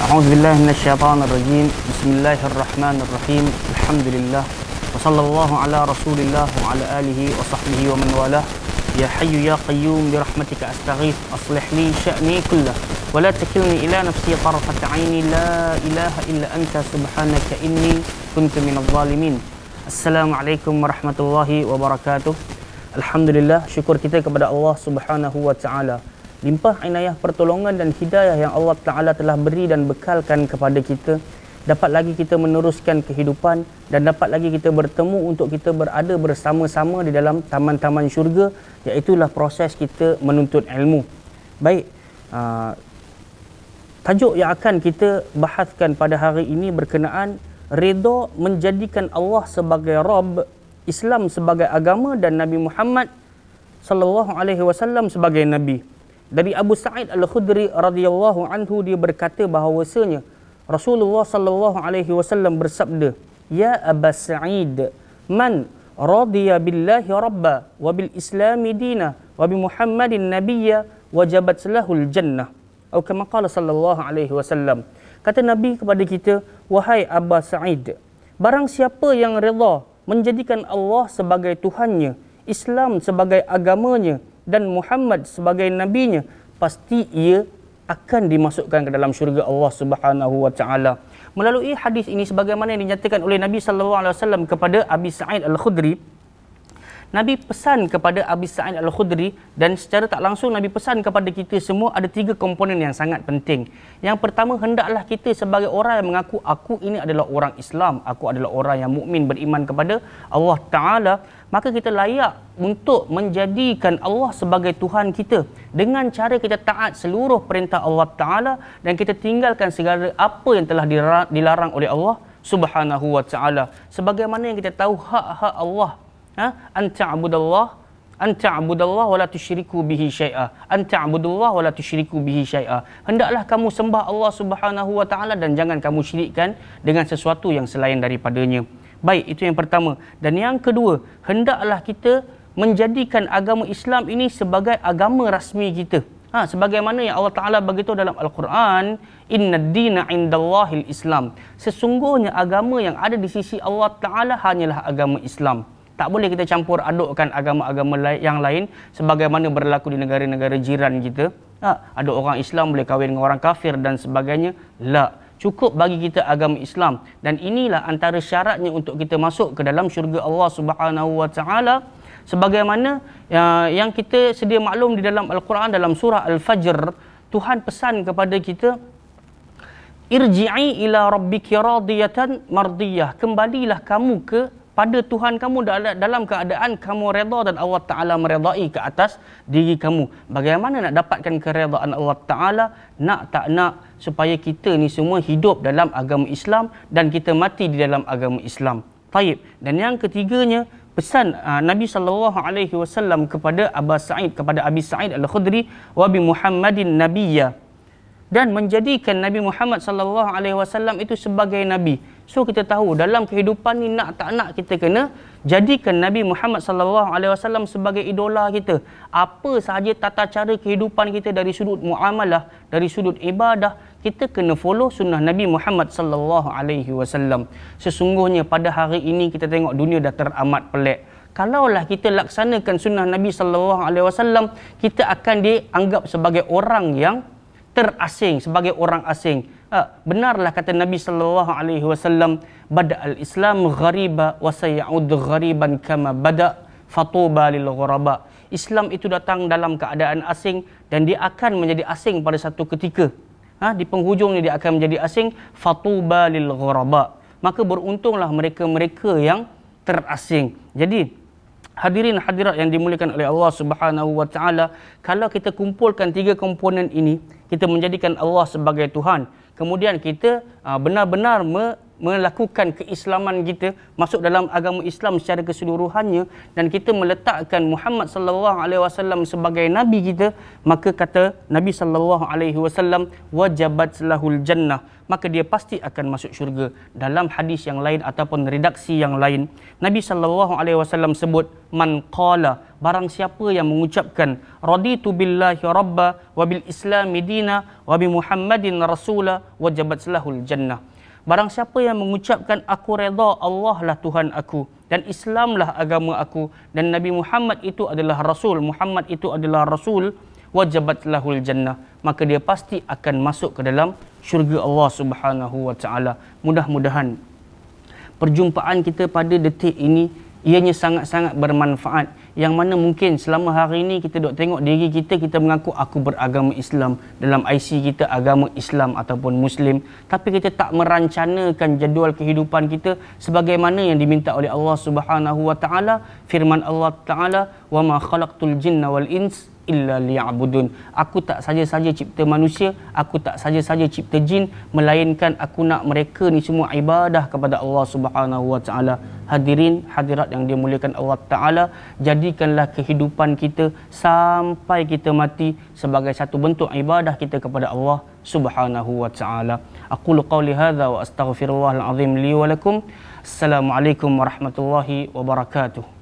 أعوذ بالله من الشيطان الرجيم بسم الله الرحمن الرحيم الحمد لله وصلى الله على رسول الله وعلى آله وصحبه ومن والاه يا حي يا قيوم برحمتك أستغيث أصلح لي شأني كله ولا تكلني إلى نفسي طرفة عيني لا إله إلا أنت سبحانك إني كنت من الظالمين السلام عليكم ورحمة الله وبركاته الحمد لله شكر كتاب الله سبحانه وتعالى limpah inayah pertolongan dan hidayah yang Allah Ta'ala telah beri dan bekalkan kepada kita dapat lagi kita meneruskan kehidupan dan dapat lagi kita bertemu untuk kita berada bersama-sama di dalam taman-taman syurga iaitulah proses kita menuntut ilmu baik aa, ah, tajuk yang akan kita bahaskan pada hari ini berkenaan redha menjadikan Allah sebagai rob Islam sebagai agama dan Nabi Muhammad sallallahu alaihi wasallam sebagai nabi dari Abu Sa'id Al-Khudri radhiyallahu anhu dia berkata bahawasanya Rasulullah sallallahu alaihi wasallam bersabda ya Abu Sa'id man radiya billahi rabba wa bil islam dina wa bi muhammadin nabiyya wajabat lahul jannah atau kama qala sallallahu alaihi wasallam kata nabi kepada kita wahai Abu Sa'id barang siapa yang redha menjadikan Allah sebagai tuhannya Islam sebagai agamanya dan Muhammad sebagai nabinya pasti ia akan dimasukkan ke dalam syurga Allah Subhanahu wa taala. Melalui hadis ini sebagaimana yang dinyatakan oleh Nabi sallallahu alaihi wasallam kepada Abi Sa'id Al-Khudri, Nabi pesan kepada Abi Sa'id Al-Khudri dan secara tak langsung Nabi pesan kepada kita semua ada tiga komponen yang sangat penting. Yang pertama hendaklah kita sebagai orang yang mengaku aku ini adalah orang Islam, aku adalah orang yang mukmin beriman kepada Allah Taala, maka kita layak untuk menjadikan Allah sebagai Tuhan kita dengan cara kita taat seluruh perintah Allah Ta'ala dan kita tinggalkan segala apa yang telah dilarang oleh Allah Subhanahu Wa Ta'ala sebagaimana yang kita tahu hak-hak Allah ha? anta'budallah anta'budallah wala tushriku bihi syai'a anta'budallah wala tushriku bihi syai'a hendaklah kamu sembah Allah Subhanahu Wa Ta'ala dan jangan kamu syirikkan dengan sesuatu yang selain daripadanya Baik, itu yang pertama. Dan yang kedua, hendaklah kita menjadikan agama Islam ini sebagai agama rasmi kita. Ha, sebagaimana yang Allah Ta'ala beritahu dalam Al-Quran, Inna dina indallahil Islam. Sesungguhnya agama yang ada di sisi Allah Ta'ala hanyalah agama Islam. Tak boleh kita campur adukkan agama-agama yang lain sebagaimana berlaku di negara-negara jiran kita. Ha, ada orang Islam boleh kahwin dengan orang kafir dan sebagainya. Tak cukup bagi kita agama Islam dan inilah antara syaratnya untuk kita masuk ke dalam syurga Allah Subhanahu wa taala sebagaimana ya, yang kita sedia maklum di dalam al-Quran dalam surah al-Fajr Tuhan pesan kepada kita irji'i ila rabbiki radiyatan mardiyah kembalilah kamu ke pada Tuhan kamu dalam keadaan kamu redha dan Allah Ta'ala meredai ke atas diri kamu. Bagaimana nak dapatkan keredaan Allah Ta'ala? Nak tak nak, supaya kita ni semua hidup dalam agama Islam dan kita mati di dalam agama Islam. Taib. Dan yang ketiganya pesan uh, Nabi sallallahu alaihi wasallam kepada Abu Sa'id kepada Abi Sa'id Al-Khudri wa bi Muhammadin nabiyya dan menjadikan Nabi Muhammad sallallahu alaihi wasallam itu sebagai nabi. So kita tahu dalam kehidupan ni nak tak nak kita kena jadikan Nabi Muhammad sallallahu alaihi wasallam sebagai idola kita. Apa sahaja tata cara kehidupan kita dari sudut muamalah, dari sudut ibadah, kita kena follow sunnah Nabi Muhammad sallallahu alaihi wasallam. Sesungguhnya pada hari ini kita tengok dunia dah teramat pelik. Kalaulah kita laksanakan sunnah Nabi sallallahu alaihi wasallam, kita akan dianggap sebagai orang yang terasing, sebagai orang asing. Ha, benarlah kata Nabi sallallahu alaihi wasallam bada al Islam ghariba wa sayaud ghariban kama bada fatuba lil ghuraba. Islam itu datang dalam keadaan asing dan dia akan menjadi asing pada satu ketika. Ha, di penghujungnya dia akan menjadi asing fatuba lil ghuraba. Maka beruntunglah mereka-mereka yang terasing. Jadi hadirin hadirat yang dimuliakan oleh Allah Subhanahu wa taala, kalau kita kumpulkan tiga komponen ini, kita menjadikan Allah sebagai Tuhan, kemudian kita ah, benar-benar melakukan keislaman kita masuk dalam agama Islam secara keseluruhannya dan kita meletakkan Muhammad sallallahu alaihi wasallam sebagai nabi kita maka kata Nabi sallallahu alaihi wasallam wajabat lahul jannah maka dia pasti akan masuk syurga dalam hadis yang lain ataupun redaksi yang lain Nabi sallallahu alaihi wasallam sebut man qala barang siapa yang mengucapkan raditu billahi rabba wa bil islam dina wa bi muhammadin rasula wajabat lahul jannah Barang siapa yang mengucapkan aku redha Allah lah Tuhan aku dan Islamlah agama aku dan Nabi Muhammad itu adalah rasul Muhammad itu adalah rasul wajabat lahul jannah maka dia pasti akan masuk ke dalam syurga Allah Subhanahu wa taala mudah-mudahan perjumpaan kita pada detik ini ianya sangat-sangat bermanfaat yang mana mungkin selama hari ini kita dok tengok diri kita kita mengaku aku beragama Islam dalam IC kita agama Islam ataupun Muslim tapi kita tak merancangkan jadual kehidupan kita sebagaimana yang diminta oleh Allah Subhanahu wa taala firman Allah taala wama khalaqtul jinna wal ins illa liya'budun. Aku tak saja-saja cipta manusia, aku tak saja-saja cipta jin, melainkan aku nak mereka ni semua ibadah kepada Allah Subhanahu wa taala. Hadirin hadirat yang dimuliakan Allah taala, jadikanlah kehidupan kita sampai kita mati sebagai satu bentuk ibadah kita kepada Allah Subhanahu wa taala. Aqulu qawli hadha wa astaghfirullahal azim li wa lakum. Assalamualaikum warahmatullahi wabarakatuh.